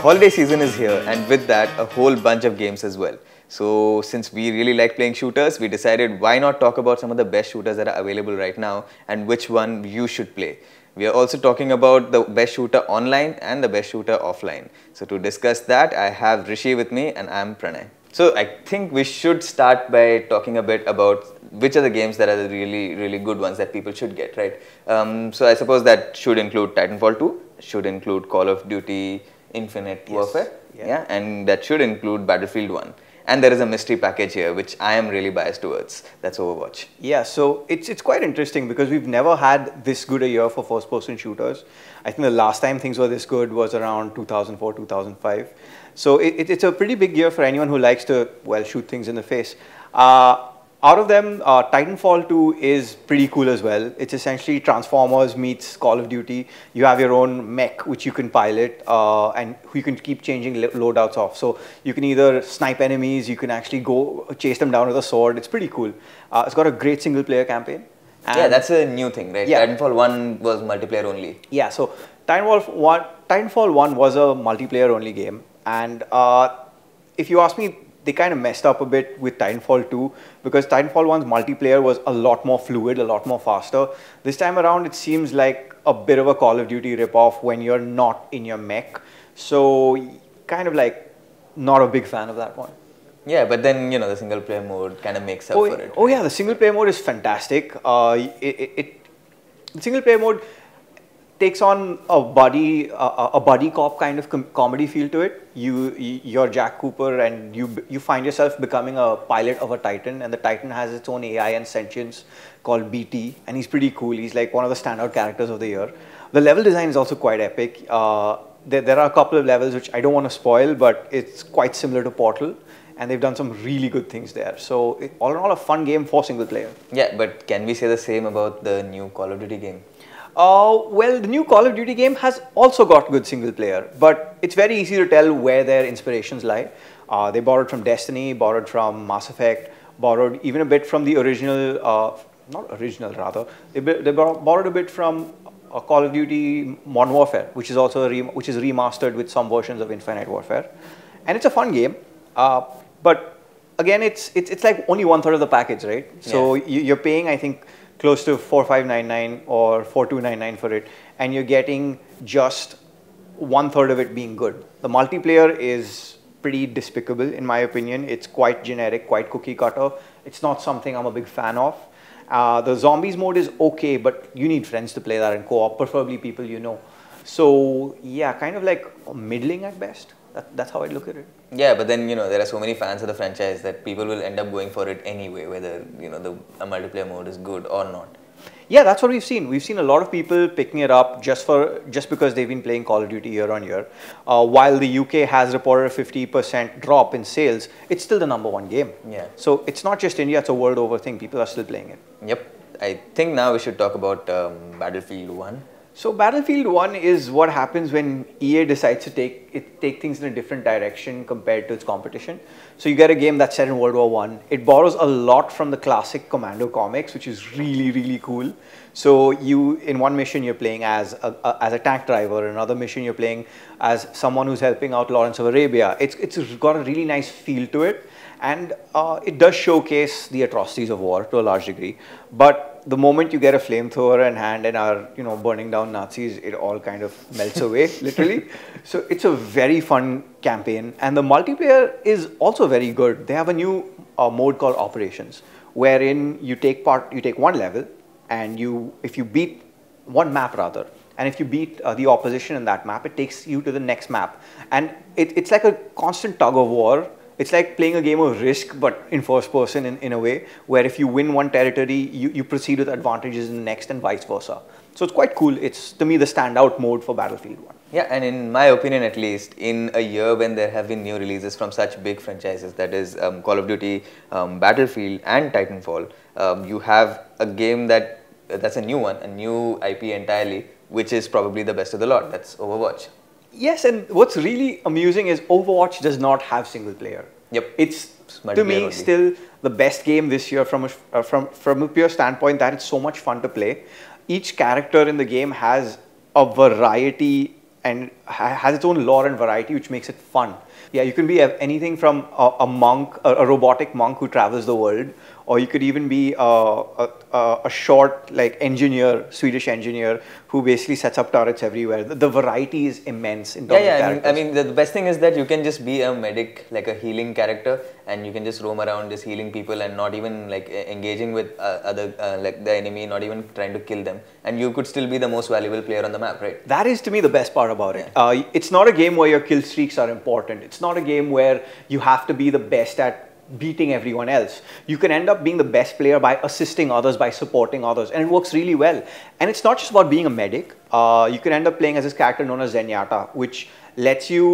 holiday season is here and with that a whole bunch of games as well. So since we really like playing shooters, we decided why not talk about some of the best shooters that are available right now and which one you should play. We are also talking about the best shooter online and the best shooter offline. So to discuss that, I have Rishi with me and I'm Pranay. So I think we should start by talking a bit about which are the games that are the really, really good ones that people should get, right? Um, so I suppose that should include Titanfall 2, should include Call of Duty, Infinite yes. Warfare. Yeah. yeah. and that should include Battlefield 1. And there is a mystery package here, which I am really biased towards. That's Overwatch. Yeah, so it's it's quite interesting because we've never had this good a year for first-person shooters. I think the last time things were this good was around 2004, 2005. So it, it, it's a pretty big year for anyone who likes to well shoot things in the face. Uh, out of them, uh, Titanfall 2 is pretty cool as well. It's essentially Transformers meets Call of Duty. You have your own mech, which you can pilot, uh, and you can keep changing loadouts off. So you can either snipe enemies, you can actually go chase them down with a sword. It's pretty cool. Uh, it's got a great single-player campaign. yeah, that's a new thing, right? Yeah. Titanfall 1 was multiplayer only. Yeah, so Titanfall 1, Titanfall 1 was a multiplayer-only game. And uh, if you ask me, they kind of messed up a bit with Titanfall 2 because Titanfall 1's multiplayer was a lot more fluid, a lot more faster. This time around, it seems like a bit of a Call of Duty ripoff when you're not in your mech. So, kind of like not a big fan of that one. Yeah, but then you know the single player mode kind of makes up oh, for it. Oh yeah, the single player mode is fantastic. Uh, it, it, it single player mode takes on a buddy a, a cop kind of com comedy feel to it. You you're Jack Cooper, and you you find yourself becoming a pilot of a Titan, and the Titan has its own AI and sentience called BT, and he's pretty cool. He's like one of the standout characters of the year. The level design is also quite epic. Uh, there, there are a couple of levels which I don't want to spoil, but it's quite similar to Portal and they've done some really good things there. So all in all, a fun game for single player. Yeah, but can we say the same about the new Call of Duty game? Uh, well, the new Call of Duty game has also got good single player, but it's very easy to tell where their inspirations lie. Uh, they borrowed from Destiny, borrowed from Mass Effect, borrowed even a bit from the original, uh, not original rather, they, they borrowed a bit from uh, Call of Duty Modern Warfare, which is also which is remastered with some versions of Infinite Warfare. And it's a fun game, uh, but again, it's, it's, it's like only one third of the package, right? Yeah. So you, you're paying, I think, close to 4599 or 4299 for it, and you're getting just one third of it being good. The multiplayer is pretty despicable in my opinion. It's quite generic, quite cookie cutter. It's not something I'm a big fan of. Uh, the zombies mode is okay, but you need friends to play that in co-op, preferably people you know. So yeah, kind of like middling at best. That, that's how I look at it. Yeah, but then you know there are so many fans of the franchise that people will end up going for it anyway, whether you know the multiplayer mode is good or not. Yeah, that's what we've seen. We've seen a lot of people picking it up just for just because they've been playing Call of Duty year on year. Uh, while the UK has reported a 50% drop in sales, it's still the number one game. Yeah. So it's not just India; it's a world over thing. People are still playing it. Yep. I think now we should talk about um, Battlefield One. So Battlefield 1 is what happens when EA decides to take it, take things in a different direction compared to its competition. So you get a game that's set in World War 1. It borrows a lot from the classic Commando comics, which is really really cool. So you in one mission you're playing as a, a as a tank driver, another mission you're playing as someone who's helping out Lawrence of Arabia. It's it's got a really nice feel to it and uh, it does showcase the atrocities of war to a large degree, but the moment you get a flamethrower in hand and are you know burning down Nazis, it all kind of melts away, literally. So it's a very fun campaign, and the multiplayer is also very good. They have a new uh, mode called Operations, wherein you take part, you take one level, and you if you beat one map rather, and if you beat uh, the opposition in that map, it takes you to the next map, and it, it's like a constant tug of war it's like playing a game of risk but in first person in, in a way where if you win one territory you, you proceed with advantages in the next and vice versa so it's quite cool it's to me the standout mode for battlefield 1 yeah and in my opinion at least in a year when there have been new releases from such big franchises that is um, call of duty um, battlefield and titanfall um, you have a game that uh, that's a new one a new ip entirely which is probably the best of the lot that's overwatch Yes, and what's really amusing is Overwatch does not have single player. Yep. It's to me only. still the best game this year from a, uh, from from a pure standpoint that it's so much fun to play. Each character in the game has a variety and has its own lore and variety, which makes it fun yeah, you can be anything from a, a monk, a, a, robotic monk who travels the world, or you could even be uh, a, a, a short like engineer, Swedish engineer, who basically sets up turrets everywhere. The, the variety is immense in terms yeah, yeah, I mean, I mean, the best thing is that you can just be a medic, like a healing character, and you can just roam around just healing people and not even like engaging with uh, other uh, like the enemy not even trying to kill them and you could still be the most valuable player on the map right that is to me the best part about it yeah. uh, it's not a game where your kill streaks are important it's not a game where you have to be the best at beating everyone else. You can end up being the best player by assisting others, by supporting others, and it works really well. And it's not just about being a medic. Uh, you can end up playing as this character known as Zenyatta, which lets you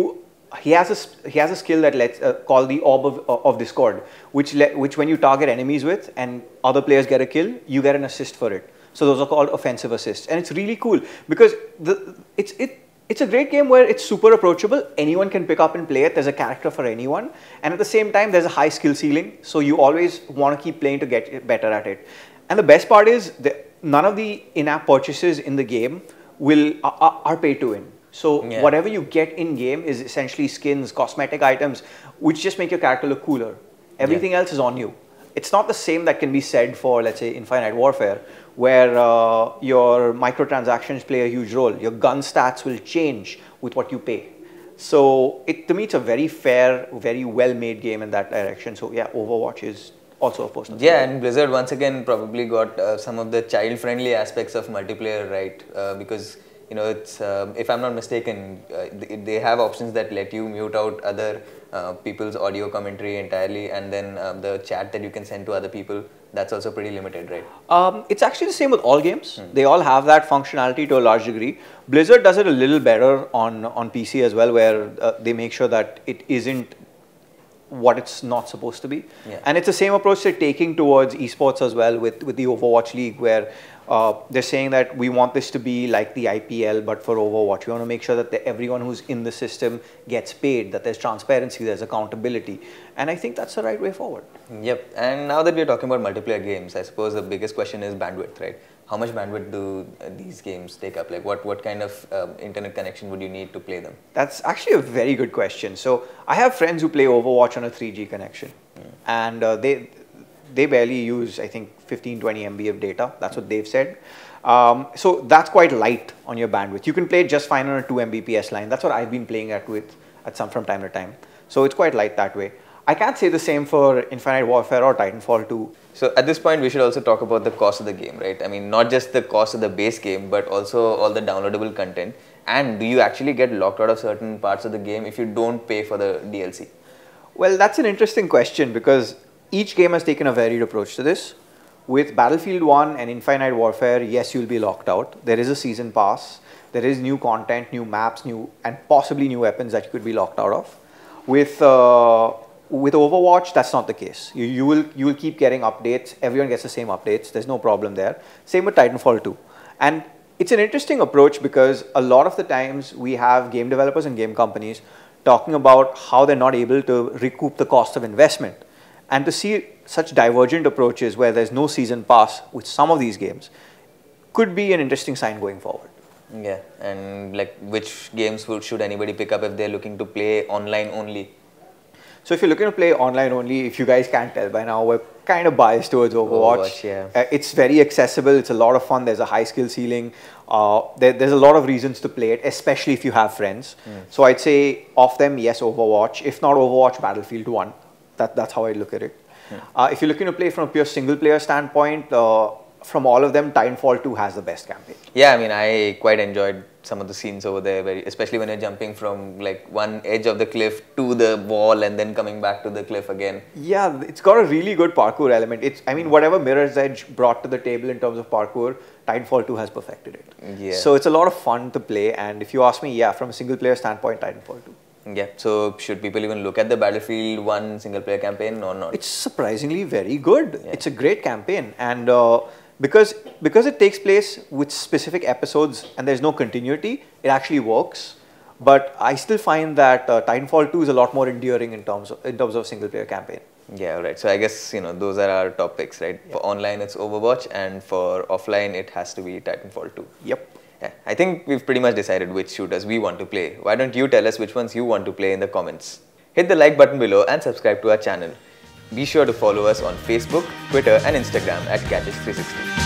he has a he has a skill that lets uh, called the orb of, uh, of discord, which which when you target enemies with and other players get a kill, you get an assist for it. So those are called offensive assists, and it's really cool because the it's it. It's a great game where it's super approachable. Anyone can pick up and play it. There's a character for anyone. And at the same time, there's a high skill ceiling. So you always want to keep playing to get better at it. And the best part is that none of the in-app purchases in the game will are, are, are pay to win. So yeah. whatever you get in game is essentially skins, cosmetic items, which just make your character look cooler. Everything yeah. else is on you. It's not the same that can be said for, let's say, Infinite Warfare, where uh, your microtransactions play a huge role. Your gun stats will change with what you pay. So it, to me, it's a very fair, very well-made game in that direction. So yeah, Overwatch is also a personal. Yeah, and Blizzard once again probably got uh, some of the child-friendly aspects of multiplayer right uh, because you know, it's um, if I'm not mistaken, uh, they, have options that let you mute out other uh, people's audio commentary entirely, and then um, the chat that you can send to other people. That's also pretty limited, right? Um, it's actually the same with all games. Hmm. They all have that functionality to a large degree. Blizzard does it a little better on on PC as well, where uh, they make sure that it isn't what it's not supposed to be. Yeah. And it's the same approach they're taking towards esports as well with, with the Overwatch League, where uh, they're saying that we want this to be like the IPL, but for Overwatch. We want to make sure that the, everyone who's in the system gets paid, that there's transparency, there's accountability. And I think that's the right way forward. Yep. And now that we're talking about multiplayer games, I suppose the biggest question is bandwidth, right? How much bandwidth do uh, these games take up? Like, what, what kind of um, internet connection would you need to play them? That's actually a very good question. So, I have friends who play Overwatch on a 3G connection. Mm. And uh, they they barely use, I think, 15, 20 MB of data. That's what they've said. Um, so that's quite light on your bandwidth. You can play just fine on a 2 Mbps line. That's what I've been playing at with at some from time to time. So it's quite light that way. I can't say the same for Infinite Warfare or Titanfall 2. So at this point, we should also talk about the cost of the game, right? I mean, not just the cost of the base game, but also all the downloadable content. And do you actually get locked out of certain parts of the game if you don't pay for the DLC? Well, that's an interesting question because each game has taken a varied approach to this. With Battlefield 1 and Infinite Warfare, yes, you'll be locked out. There is a season pass. There is new content, new maps, new and possibly new weapons that you could be locked out of. With uh, with Overwatch, that's not the case. You, you will you will keep getting updates. Everyone gets the same updates. There's no problem there. Same with Titanfall 2. And it's an interesting approach because a lot of the times we have game developers and game companies talking about how they're not able to recoup the cost of investment. And to see such divergent approaches where there's no season pass with some of these games could be an interesting sign going forward. Yeah, and like which games would, should anybody pick up if they're looking to play online only? So if you're looking to play online only, if you guys can't tell by now, we're kind of biased towards Overwatch. Overwatch yeah. Uh, it's very accessible. It's a lot of fun. There's a high skill ceiling. Uh, there, there's a lot of reasons to play it, especially if you have friends. Mm. So I'd say of them, yes, Overwatch. If not Overwatch, Battlefield 1. That, that's how I look at it. Yeah. Uh, if you're looking to play from a pure single player standpoint, uh, from all of them, Titanfall 2 has the best campaign. Yeah, I mean, I quite enjoyed some of the scenes over there, where, especially when you're jumping from like one edge of the cliff to the wall and then coming back to the cliff again. Yeah, it's got a really good parkour element. It's, I mean, whatever Mirror's Edge brought to the table in terms of parkour, Titanfall 2 has perfected it. Yeah. So it's a lot of fun to play, and if you ask me, yeah, from a single player standpoint, Titanfall 2. Yeah, so should people even look at the Battlefield 1 single player campaign or not? It's surprisingly very good. Yeah. It's a great campaign and uh, because because it takes place with specific episodes and there's no continuity, it actually works. But I still find that uh, Titanfall 2 is a lot more endearing in terms of, in terms of single player campaign. Yeah, all right. So I guess you know those are our topics, right? For online, it's Overwatch, and for offline, it has to be Titanfall 2. Yep. Yeah, I think we've pretty much decided which shooters we want to play. Why don't you tell us which ones you want to play in the comments? Hit the like button below and subscribe to our channel. Be sure to follow us on Facebook, Twitter and Instagram at Gadgets360.